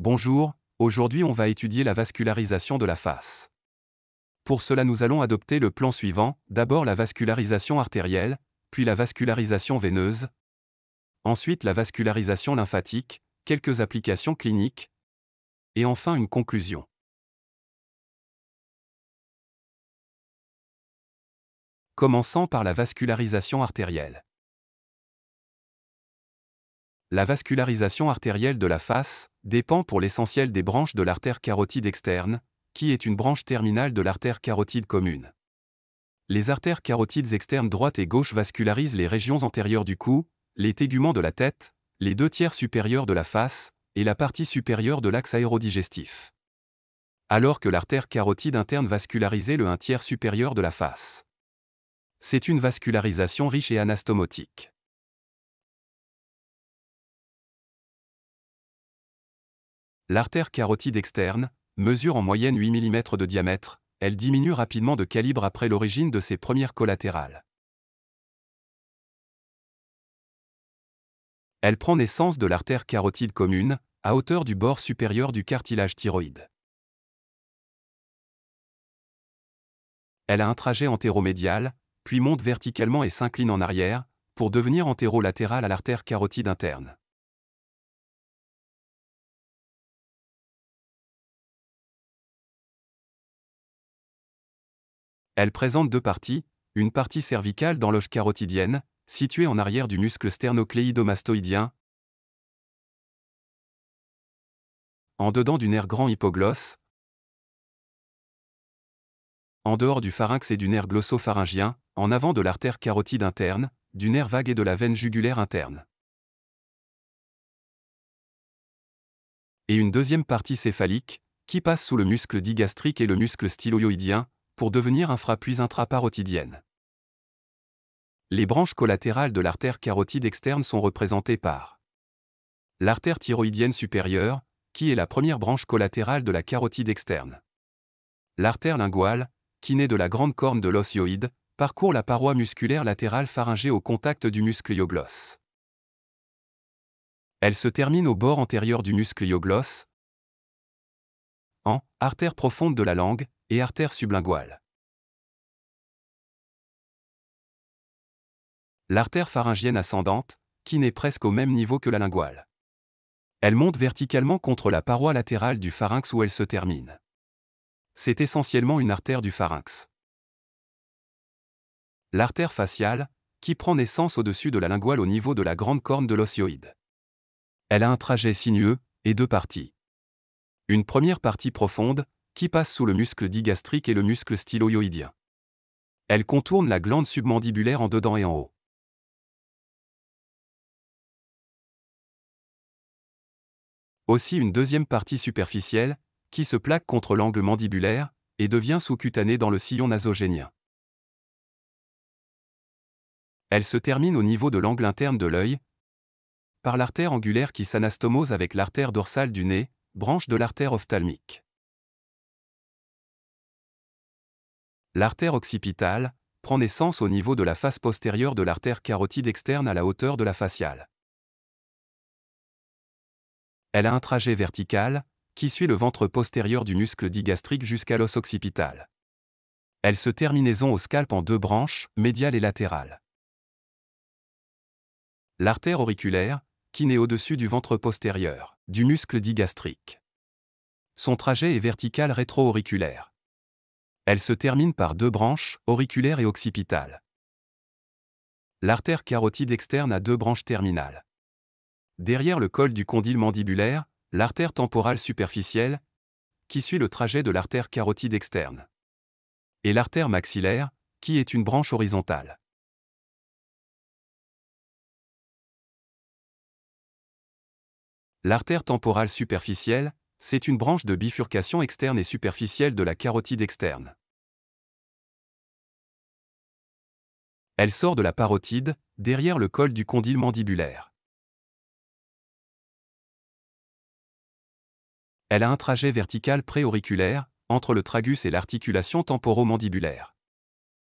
Bonjour, aujourd'hui on va étudier la vascularisation de la face. Pour cela nous allons adopter le plan suivant, d'abord la vascularisation artérielle, puis la vascularisation veineuse, ensuite la vascularisation lymphatique, quelques applications cliniques, et enfin une conclusion. Commençons par la vascularisation artérielle. La vascularisation artérielle de la face dépend pour l'essentiel des branches de l'artère carotide externe, qui est une branche terminale de l'artère carotide commune. Les artères carotides externes droite et gauche vascularisent les régions antérieures du cou, les téguments de la tête, les deux tiers supérieurs de la face et la partie supérieure de l'axe aérodigestif. Alors que l'artère carotide interne vascularisait le un tiers supérieur de la face. C'est une vascularisation riche et anastomotique. L'artère carotide externe, mesure en moyenne 8 mm de diamètre, elle diminue rapidement de calibre après l'origine de ses premières collatérales. Elle prend naissance de l'artère carotide commune, à hauteur du bord supérieur du cartilage thyroïde. Elle a un trajet entéromédial, puis monte verticalement et s'incline en arrière, pour devenir entérolatérale à l'artère carotide interne. Elle présente deux parties, une partie cervicale dans l'oche carotidienne, située en arrière du muscle sternocléidomastoïdien, en dedans du nerf grand hypoglosse, en dehors du pharynx et du nerf glossopharyngien, en avant de l'artère carotide interne, du nerf vague et de la veine jugulaire interne. Et une deuxième partie céphalique, qui passe sous le muscle digastrique et le muscle styloïdien, pour devenir infrapuis intraparotidienne. Les branches collatérales de l'artère carotide externe sont représentées par l'artère thyroïdienne supérieure, qui est la première branche collatérale de la carotide externe. L'artère linguale, qui naît de la grande corne de l'osioïde, parcourt la paroi musculaire latérale pharyngée au contact du muscle iogloss. Elle se termine au bord antérieur du muscle iogloss en artère profonde de la langue, et artère sublinguale. L'artère pharyngienne ascendante, qui n'est presque au même niveau que la linguale. Elle monte verticalement contre la paroi latérale du pharynx où elle se termine. C'est essentiellement une artère du pharynx. L'artère faciale, qui prend naissance au-dessus de la linguale au niveau de la grande corne de l'osioïde. Elle a un trajet sinueux et deux parties. Une première partie profonde, qui passe sous le muscle digastrique et le muscle styloïdien. Elle contourne la glande submandibulaire en dedans et en haut. Aussi une deuxième partie superficielle, qui se plaque contre l'angle mandibulaire et devient sous-cutanée dans le sillon nasogénien. Elle se termine au niveau de l'angle interne de l'œil, par l'artère angulaire qui s'anastomose avec l'artère dorsale du nez, branche de l'artère ophtalmique. L'artère occipitale prend naissance au niveau de la face postérieure de l'artère carotide externe à la hauteur de la faciale. Elle a un trajet vertical qui suit le ventre postérieur du muscle digastrique jusqu'à l'os occipital. Elle se terminaison au scalp en deux branches, médiale et latérale. L'artère auriculaire, qui naît au-dessus du ventre postérieur, du muscle digastrique. Son trajet est vertical rétro-auriculaire. Elle se termine par deux branches, auriculaire et occipitale. L'artère carotide externe a deux branches terminales. Derrière le col du condyle mandibulaire, l'artère temporale superficielle, qui suit le trajet de l'artère carotide externe. Et l'artère maxillaire, qui est une branche horizontale. L'artère temporale superficielle, c'est une branche de bifurcation externe et superficielle de la carotide externe. Elle sort de la parotide, derrière le col du condyle mandibulaire. Elle a un trajet vertical préauriculaire, entre le tragus et l'articulation temporomandibulaire.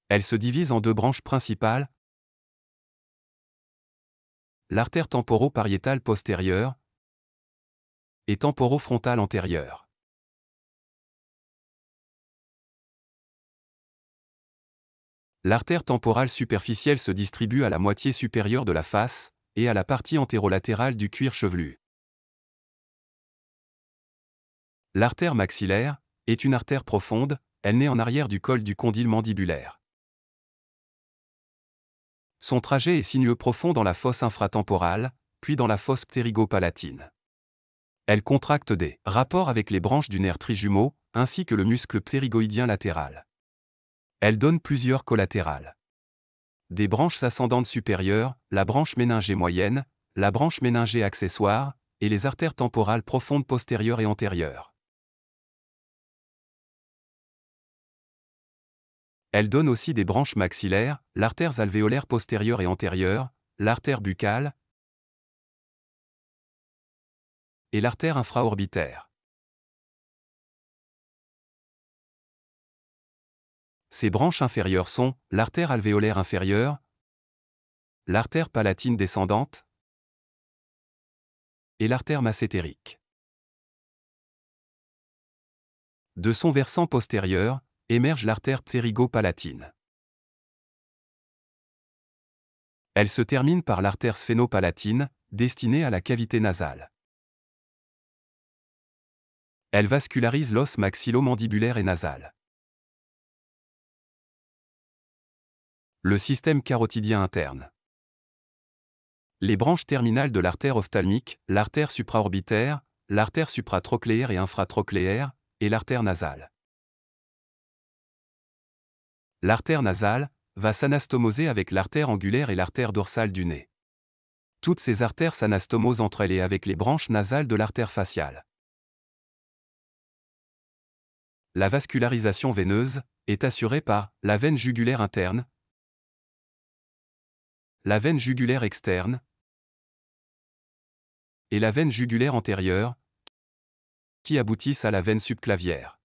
Elle se divise en deux branches principales. L'artère temporopariétale postérieure et temporofrontale antérieure. L'artère temporale superficielle se distribue à la moitié supérieure de la face et à la partie antérolatérale du cuir chevelu. L'artère maxillaire est une artère profonde, elle naît en arrière du col du condyle mandibulaire. Son trajet est sinueux profond dans la fosse infratemporale, puis dans la fosse ptérygopalatine. Elle contracte des rapports avec les branches du nerf trijumeau, ainsi que le muscle ptérygoïdien latéral. Elle donne plusieurs collatérales. Des branches ascendantes supérieures, la branche méningée moyenne, la branche méningée accessoire, et les artères temporales profondes postérieures et antérieures. Elle donne aussi des branches maxillaires, l'artère alvéolaire postérieure et antérieure, l'artère buccale et l'artère infraorbitaire. Ses branches inférieures sont l'artère alvéolaire inférieure, l'artère palatine descendante et l'artère macétérique. De son versant postérieur émerge l'artère ptérigopalatine. Elle se termine par l'artère sphénopalatine, destinée à la cavité nasale. Elle vascularise l'os maxillomandibulaire et nasal. Le système carotidien interne. Les branches terminales de l'artère ophtalmique, l'artère supraorbitaire, l'artère supratrocléaire et infratrocléaire, et l'artère nasale. L'artère nasale va s'anastomoser avec l'artère angulaire et l'artère dorsale du nez. Toutes ces artères s'anastomosent entre elles et avec les branches nasales de l'artère faciale. La vascularisation veineuse est assurée par la veine jugulaire interne, la veine jugulaire externe et la veine jugulaire antérieure qui aboutissent à la veine subclavière.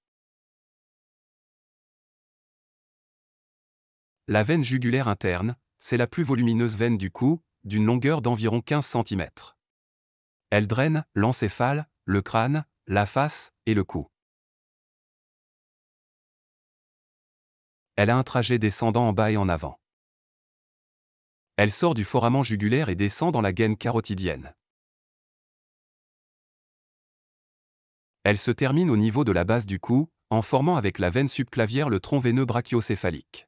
La veine jugulaire interne, c'est la plus volumineuse veine du cou, d'une longueur d'environ 15 cm. Elle draine l'encéphale, le crâne, la face et le cou. Elle a un trajet descendant en bas et en avant. Elle sort du foramen jugulaire et descend dans la gaine carotidienne. Elle se termine au niveau de la base du cou, en formant avec la veine subclavière le tronc veineux brachiocéphalique.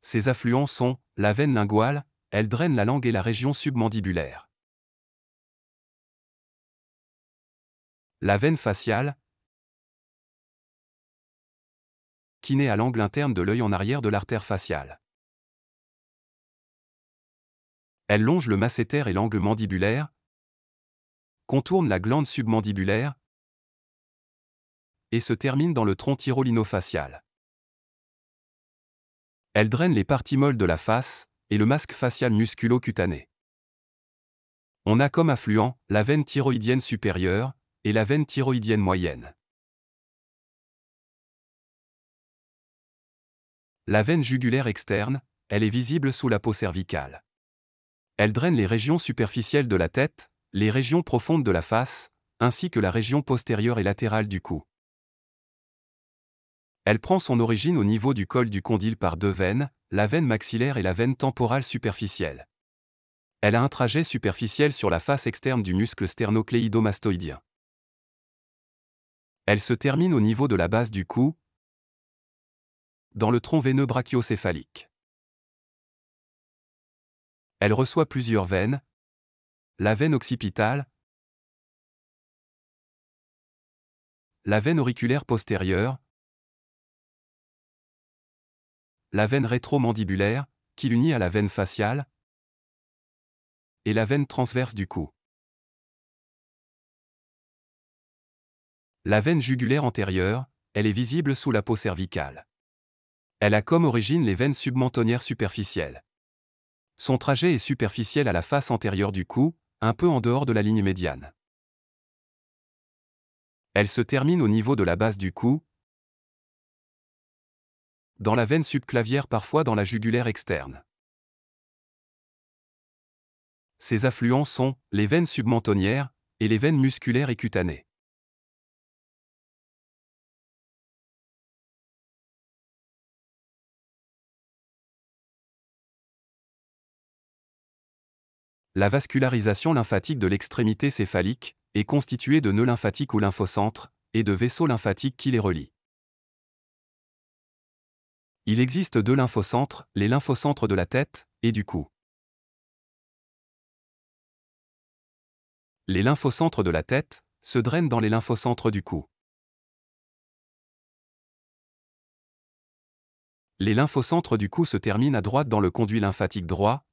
Ses affluents sont la veine linguale, elle draine la langue et la région submandibulaire. La veine faciale, qui naît à l'angle interne de l'œil en arrière de l'artère faciale. Elle longe le masséter et l'angle mandibulaire, contourne la glande submandibulaire et se termine dans le tronc tyrolinofacial. Elle draine les parties molles de la face et le masque facial musculo-cutané. On a comme affluent la veine thyroïdienne supérieure et la veine thyroïdienne moyenne. La veine jugulaire externe, elle est visible sous la peau cervicale. Elle draine les régions superficielles de la tête, les régions profondes de la face, ainsi que la région postérieure et latérale du cou. Elle prend son origine au niveau du col du condyle par deux veines, la veine maxillaire et la veine temporale superficielle. Elle a un trajet superficiel sur la face externe du muscle sternocléidomastoïdien. Elle se termine au niveau de la base du cou, dans le tronc veineux brachiocéphalique. Elle reçoit plusieurs veines. La veine occipitale. La veine auriculaire postérieure. La veine rétromandibulaire, qui l'unit à la veine faciale. Et la veine transverse du cou. La veine jugulaire antérieure, elle est visible sous la peau cervicale. Elle a comme origine les veines submentonnières superficielles. Son trajet est superficiel à la face antérieure du cou, un peu en dehors de la ligne médiane. Elle se termine au niveau de la base du cou, dans la veine subclavière parfois dans la jugulaire externe. Ses affluents sont les veines submentonnières et les veines musculaires et cutanées. La vascularisation lymphatique de l'extrémité céphalique est constituée de nœuds lymphatiques ou lymphocentres et de vaisseaux lymphatiques qui les relient. Il existe deux lymphocentres, les lymphocentres de la tête et du cou. Les lymphocentres de la tête se drainent dans les lymphocentres du cou. Les lymphocentres du cou se terminent à droite dans le conduit lymphatique droit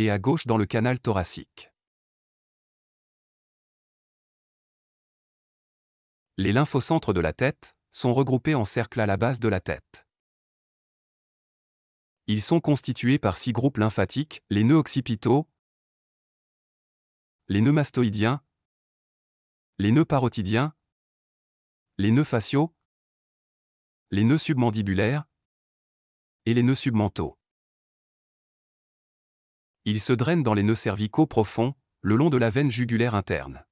et à gauche dans le canal thoracique. Les lymphocentres de la tête sont regroupés en cercle à la base de la tête. Ils sont constitués par six groupes lymphatiques, les nœuds occipitaux, les nœuds mastoïdiens, les nœuds parotidiens, les nœuds faciaux, les nœuds submandibulaires et les nœuds submentaux. Il se draine dans les nœuds cervicaux profonds, le long de la veine jugulaire interne.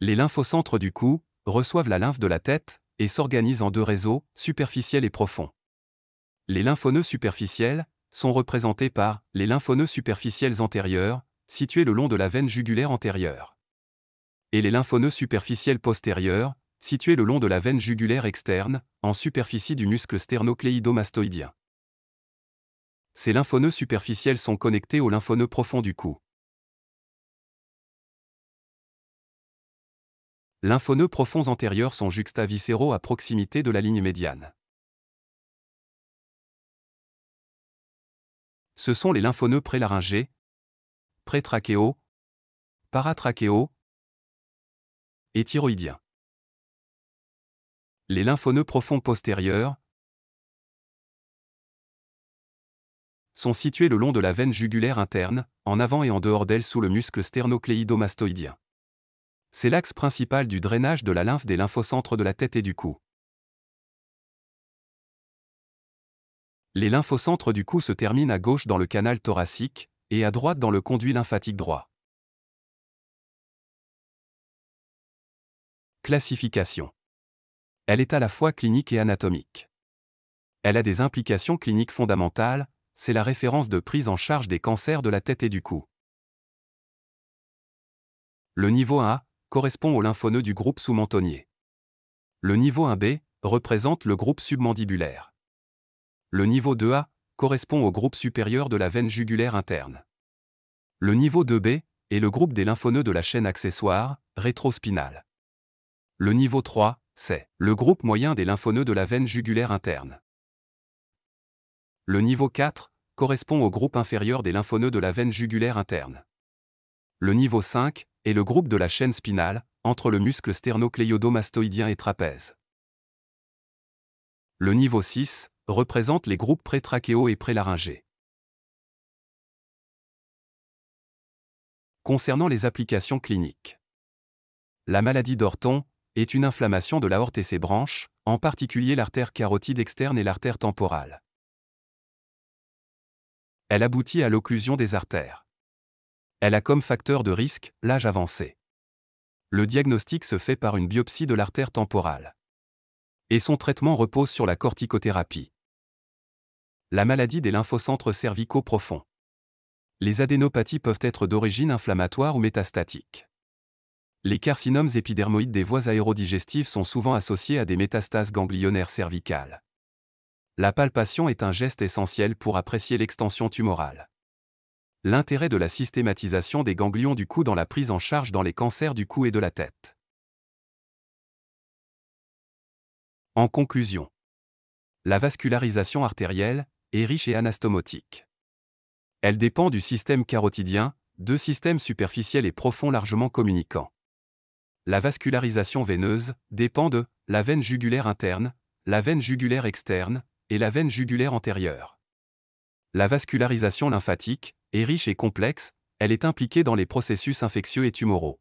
Les lymphocentres du cou reçoivent la lymphe de la tête et s'organisent en deux réseaux, superficiels et profonds. Les lymphoneux superficiels sont représentés par les lymphoneux superficiels antérieurs, situés le long de la veine jugulaire antérieure, et les lymphoneux superficiels postérieurs, situés le long de la veine jugulaire externe, en superficie du muscle sternocléidomastoïdien. Ces lymphoneux superficiels sont connectés aux lymphoneux profonds du cou. Lymphoneux profonds antérieurs sont juxtaviscéraux à proximité de la ligne médiane. Ce sont les lymphoneux prélaryngés, prétrachéaux, paratrachéaux et thyroïdiens. Les lymphoneux profonds postérieurs, sont situées le long de la veine jugulaire interne, en avant et en dehors d'elle sous le muscle sternocléidomastoïdien. C'est l'axe principal du drainage de la lymphe des lymphocentres de la tête et du cou. Les lymphocentres du cou se terminent à gauche dans le canal thoracique et à droite dans le conduit lymphatique droit. Classification. Elle est à la fois clinique et anatomique. Elle a des implications cliniques fondamentales, c'est la référence de prise en charge des cancers de la tête et du cou. Le niveau 1A correspond au lymphoneux du groupe sous-mentonnier. Le niveau 1B représente le groupe submandibulaire. Le niveau 2A correspond au groupe supérieur de la veine jugulaire interne. Le niveau 2B est le groupe des lymphoneux de la chaîne accessoire, rétrospinale. Le niveau 3, c'est le groupe moyen des lymphoneux de la veine jugulaire interne. Le niveau 4 correspond au groupe inférieur des lymphoneux de la veine jugulaire interne. Le niveau 5 est le groupe de la chaîne spinale, entre le muscle sternocléiodomastoïdien et trapèze. Le niveau 6 représente les groupes pré-trachéo et pré pré-laryngés. Concernant les applications cliniques. La maladie d'Orton est une inflammation de l'aorte et ses branches, en particulier l'artère carotide externe et l'artère temporale elle aboutit à l'occlusion des artères. Elle a comme facteur de risque l'âge avancé. Le diagnostic se fait par une biopsie de l'artère temporale. Et son traitement repose sur la corticothérapie. La maladie des lymphocentres cervicaux profonds. Les adénopathies peuvent être d'origine inflammatoire ou métastatique. Les carcinomes épidermoïdes des voies aérodigestives sont souvent associés à des métastases ganglionnaires cervicales. La palpation est un geste essentiel pour apprécier l'extension tumorale. L'intérêt de la systématisation des ganglions du cou dans la prise en charge dans les cancers du cou et de la tête. En conclusion, la vascularisation artérielle est riche et anastomotique. Elle dépend du système carotidien, deux systèmes superficiels et profonds largement communicants. La vascularisation veineuse dépend de la veine jugulaire interne, la veine jugulaire externe, et la veine jugulaire antérieure. La vascularisation lymphatique est riche et complexe, elle est impliquée dans les processus infectieux et tumoraux.